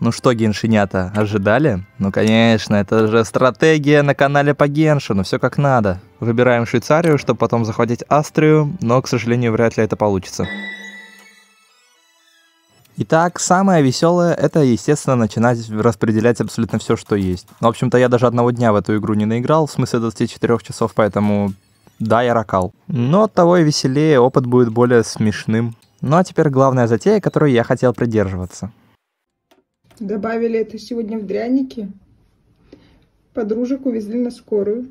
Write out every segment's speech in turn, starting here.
Ну что, геншинята, ожидали? Ну, конечно, это же стратегия на канале по геншину, все как надо. Выбираем Швейцарию, чтобы потом захватить Астрию, но, к сожалению, вряд ли это получится. Итак, самое веселое — это, естественно, начинать распределять абсолютно все, что есть. В общем-то, я даже одного дня в эту игру не наиграл, в смысле 24 часов, поэтому да, я ракал. Но от того и веселее, опыт будет более смешным. Ну а теперь главная затея, которую я хотел придерживаться. Добавили это сегодня в дряники. Подружек увезли на скорую.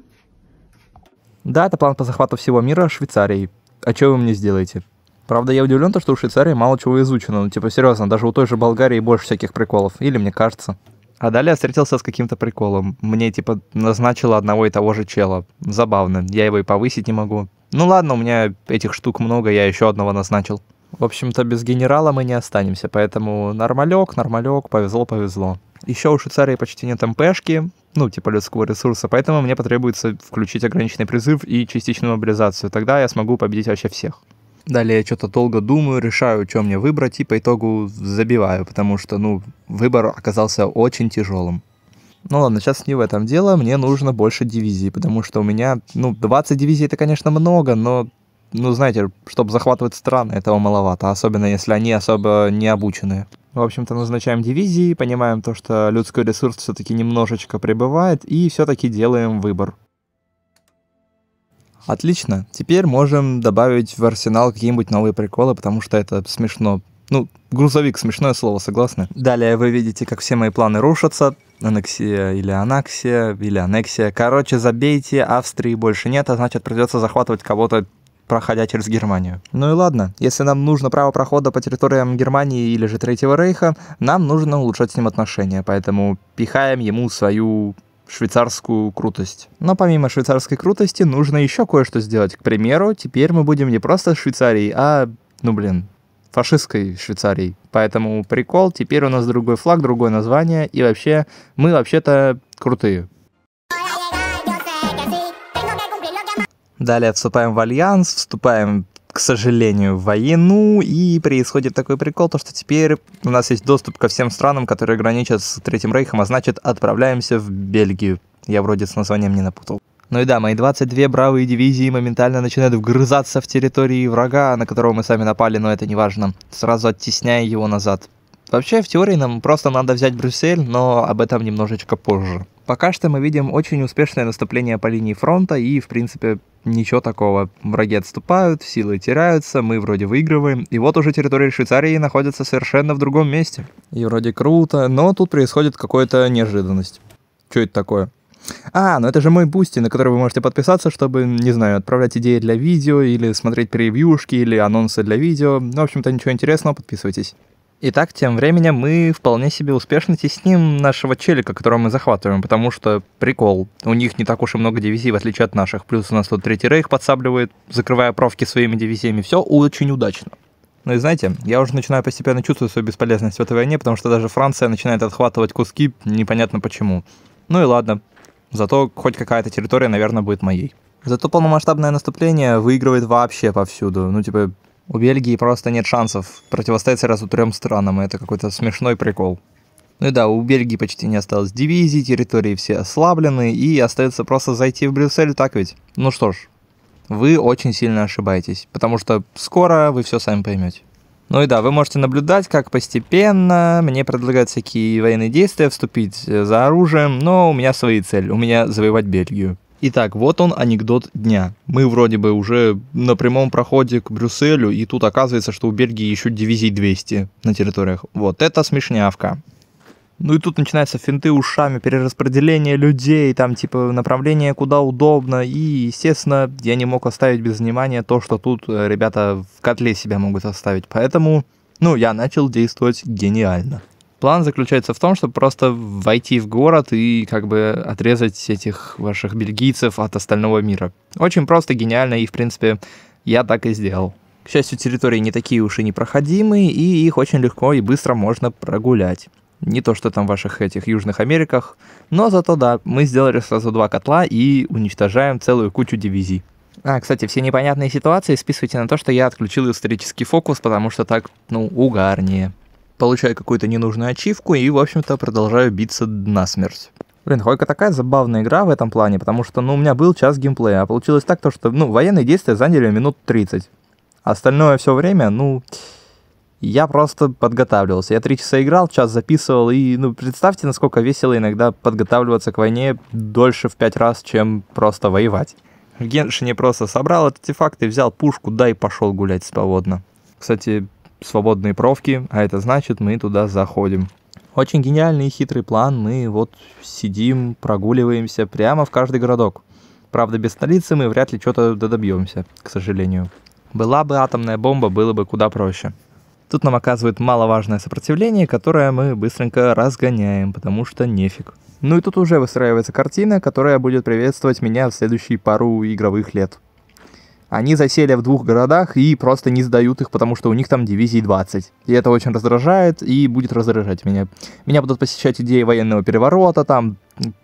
Да, это план по захвату всего мира Швейцарии. А что вы мне сделаете? Правда, я удивлен, то, что у Швейцарии мало чего изучено. Ну, типа, серьезно, даже у той же Болгарии больше всяких приколов. Или мне кажется. А далее я встретился с каким-то приколом. Мне, типа, назначило одного и того же чела. Забавно, я его и повысить не могу. Ну ладно, у меня этих штук много, я еще одного назначил в общем-то, без генерала мы не останемся, поэтому нормалек, нормалек, повезло, повезло. Еще у Швейцарии почти нет МПшки, ну, типа людского ресурса, поэтому мне потребуется включить ограниченный призыв и частичную мобилизацию, тогда я смогу победить вообще всех. Далее я что-то долго думаю, решаю, что мне выбрать, и по итогу забиваю, потому что, ну, выбор оказался очень тяжелым. Ну ладно, сейчас не в этом дело, мне нужно больше дивизий, потому что у меня, ну, 20 дивизий это, конечно, много, но ну, знаете, чтобы захватывать страны, этого маловато, особенно если они особо не обученные. В общем-то, назначаем дивизии, понимаем то, что людской ресурс все-таки немножечко прибывает, и все-таки делаем выбор. Отлично. Теперь можем добавить в арсенал какие-нибудь новые приколы, потому что это смешно. Ну, грузовик смешное слово, согласны? Далее вы видите, как все мои планы рушатся. Аннексия или анаксия, или аннексия. Короче, забейте, Австрии больше нет, а значит придется захватывать кого-то проходя через Германию. Ну и ладно, если нам нужно право прохода по территориям Германии или же Третьего Рейха, нам нужно улучшать с ним отношения, поэтому пихаем ему свою швейцарскую крутость. Но помимо швейцарской крутости нужно еще кое-что сделать. К примеру, теперь мы будем не просто Швейцарией, а, ну блин, фашистской Швейцарией. Поэтому прикол, теперь у нас другой флаг, другое название, и вообще, мы вообще-то крутые. Далее вступаем в альянс, вступаем к сожалению, в войну, и происходит такой прикол, то что теперь у нас есть доступ ко всем странам, которые граничат с Третьим Рейхом, а значит отправляемся в Бельгию. Я вроде с названием не напутал. Ну и да, мои 22 бравые дивизии моментально начинают вгрызаться в территории врага, на которого мы сами напали, но это не важно, сразу оттесняя его назад. Вообще, в теории нам просто надо взять Брюссель, но об этом немножечко позже. Пока что мы видим очень успешное наступление по линии фронта и, в принципе, ничего такого. Враги отступают, силы теряются, мы вроде выигрываем, и вот уже территория Швейцарии находится совершенно в другом месте. И вроде круто, но тут происходит какая-то неожиданность. Что это такое? А, ну это же мой бусти, на который вы можете подписаться, чтобы, не знаю, отправлять идеи для видео, или смотреть превьюшки, или анонсы для видео. Ну, в общем-то, ничего интересного, подписывайтесь. Итак, тем временем мы вполне себе успешно тесним нашего челика, которого мы захватываем, потому что прикол. У них не так уж и много дивизий, в отличие от наших. Плюс у нас тут третий рейх подсабливает, закрывая провки своими дивизиями. Все очень удачно. Ну и знаете, я уже начинаю постепенно чувствовать свою бесполезность в этой войне, потому что даже Франция начинает отхватывать куски, непонятно почему. Ну и ладно. Зато хоть какая-то территория, наверное, будет моей. Зато полномасштабное наступление выигрывает вообще повсюду. Ну, типа, у Бельгии просто нет шансов противостоять сразу трем странам, и это какой-то смешной прикол. Ну и да, у Бельгии почти не осталось дивизий, территории все ослаблены, и остается просто зайти в Брюссель, так ведь? Ну что ж, вы очень сильно ошибаетесь, потому что скоро вы все сами поймете. Ну и да, вы можете наблюдать, как постепенно мне предлагают всякие военные действия, вступить э, за оружием, но у меня свои цели, у меня завоевать Бельгию. Итак, вот он анекдот дня. Мы вроде бы уже на прямом проходе к Брюсселю, и тут оказывается, что у Бельгии еще дивизий 200 на территориях. Вот это смешнявка. Ну и тут начинаются финты ушами, перераспределение людей, там типа направление куда удобно. И, естественно, я не мог оставить без внимания то, что тут э, ребята в котле себя могут оставить. Поэтому, ну, я начал действовать гениально. План заключается в том, чтобы просто войти в город и как бы отрезать этих ваших бельгийцев от остального мира. Очень просто, гениально, и, в принципе, я так и сделал. К счастью, территории не такие уж и непроходимые, и их очень легко и быстро можно прогулять. Не то, что там в ваших этих Южных Америках, но зато да, мы сделали сразу два котла и уничтожаем целую кучу дивизий. А, кстати, все непонятные ситуации списывайте на то, что я отключил исторический фокус, потому что так, ну, угарнее получаю какую-то ненужную ачивку и, в общем-то, продолжаю биться насмерть. Блин, Хойка такая забавная игра в этом плане, потому что, ну, у меня был час геймплея, а получилось так, то, что, ну, военные действия заняли минут 30. Остальное все время, ну, я просто подготавливался. Я три часа играл, час записывал, и, ну, представьте, насколько весело иногда подготавливаться к войне дольше в пять раз, чем просто воевать. В Геншине просто собрал артефакты, взял пушку, да и пошел гулять свободно. Кстати, свободные провки, а это значит, мы туда заходим. Очень гениальный и хитрый план. Мы вот сидим, прогуливаемся прямо в каждый городок. Правда, без столицы мы вряд ли что-то добьемся, к сожалению. Была бы атомная бомба, было бы куда проще. Тут нам оказывают маловажное сопротивление, которое мы быстренько разгоняем, потому что нефиг. Ну и тут уже выстраивается картина, которая будет приветствовать меня в следующие пару игровых лет. Они засели в двух городах и просто не сдают их, потому что у них там дивизии 20. И это очень раздражает и будет раздражать меня. Меня будут посещать идеи военного переворота, там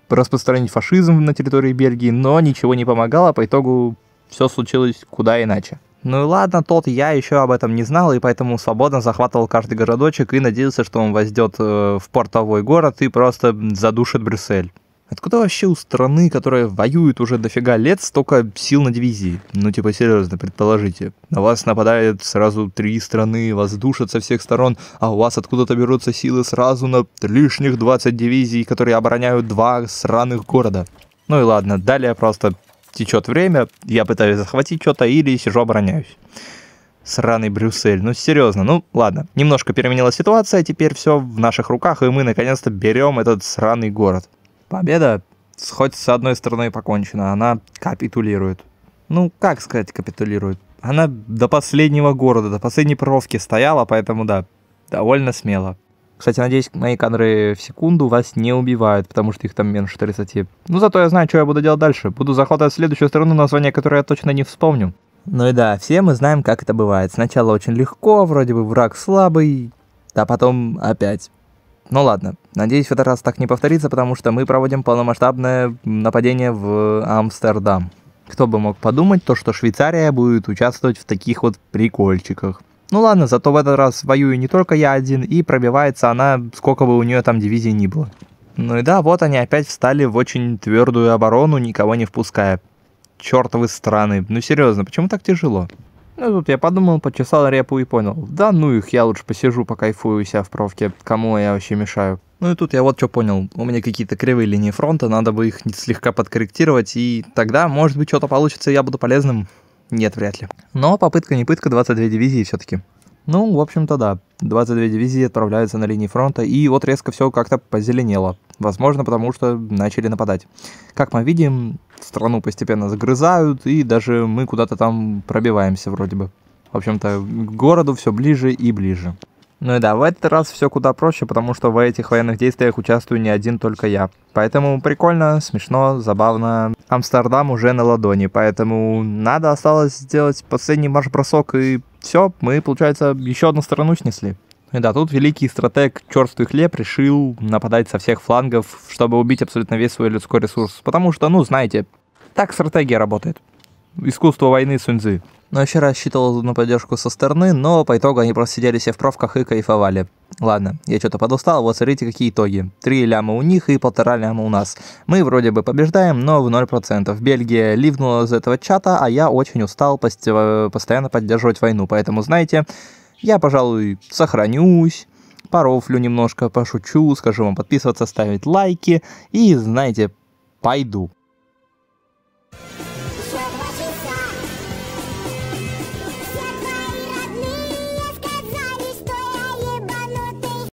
распространить фашизм на территории Бельгии, но ничего не помогало, по итогу все случилось куда иначе. Ну и ладно, тот я еще об этом не знал, и поэтому свободно захватывал каждый городочек и надеялся, что он воздет э, в портовой город и просто задушит Брюссель. Откуда вообще у страны, которая воюет уже дофига лет, столько сил на дивизии? Ну, типа, серьезно, предположите. На вас нападают сразу три страны, вас душат со всех сторон, а у вас откуда-то берутся силы сразу на лишних 20 дивизий, которые обороняют два сраных города. Ну и ладно, далее просто течет время, я пытаюсь захватить что-то или сижу обороняюсь. Сраный Брюссель, ну серьезно, ну ладно. Немножко переменилась ситуация, теперь все в наших руках, и мы наконец-то берем этот сраный город. Победа хоть с одной стороны покончена, она капитулирует. Ну, как сказать капитулирует? Она до последнего города, до последней провки стояла, поэтому да, довольно смело. Кстати, надеюсь, мои кадры в секунду вас не убивают, потому что их там меньше 30. Ну, зато я знаю, что я буду делать дальше. Буду захватывать следующую сторону, название которой я точно не вспомню. Ну и да, все мы знаем, как это бывает. Сначала очень легко, вроде бы враг слабый, а потом опять ну ладно, надеюсь, в этот раз так не повторится, потому что мы проводим полномасштабное нападение в Амстердам. Кто бы мог подумать, то что Швейцария будет участвовать в таких вот прикольчиках. Ну ладно, зато в этот раз воюю не только я один, и пробивается она, сколько бы у нее там дивизий ни было. Ну и да, вот они опять встали в очень твердую оборону, никого не впуская. Чертовы страны. Ну серьезно, почему так тяжело? Ну, тут я подумал, почесал репу и понял. Да ну их, я лучше посижу, покайфую у себя в провке. Кому я вообще мешаю? Ну и тут я вот что понял. У меня какие-то кривые линии фронта, надо бы их слегка подкорректировать, и тогда, может быть, что-то получится, и я буду полезным. Нет, вряд ли. Но попытка не пытка, 22 дивизии все-таки. Ну, в общем-то, да. 22 дивизии отправляются на линии фронта, и вот резко все как-то позеленело. Возможно, потому что начали нападать. Как мы видим, страну постепенно загрызают, и даже мы куда-то там пробиваемся вроде бы. В общем-то, к городу все ближе и ближе. Ну и да, в этот раз все куда проще, потому что в этих военных действиях участвую не один только я. Поэтому прикольно, смешно, забавно. Амстердам уже на ладони, поэтому надо осталось сделать последний марш-бросок и все, мы, получается, еще одну сторону снесли. И да, тут великий стратег Черствый Хлеб решил нападать со всех флангов, чтобы убить абсолютно весь свой людской ресурс. Потому что, ну, знаете, так стратегия работает. Искусство войны Суньзы. Но вообще рассчитывал на поддержку со стороны, но по итогу они просто сидели все в провках и кайфовали. Ладно, я что-то подустал, вот смотрите какие итоги. Три ляма у них и полтора ляма у нас. Мы вроде бы побеждаем, но в 0%. Бельгия ливнула из этого чата, а я очень устал постоянно поддерживать войну. Поэтому, знаете, я, пожалуй, сохранюсь, порофлю немножко, пошучу, скажу вам подписываться, ставить лайки и, знаете, пойду.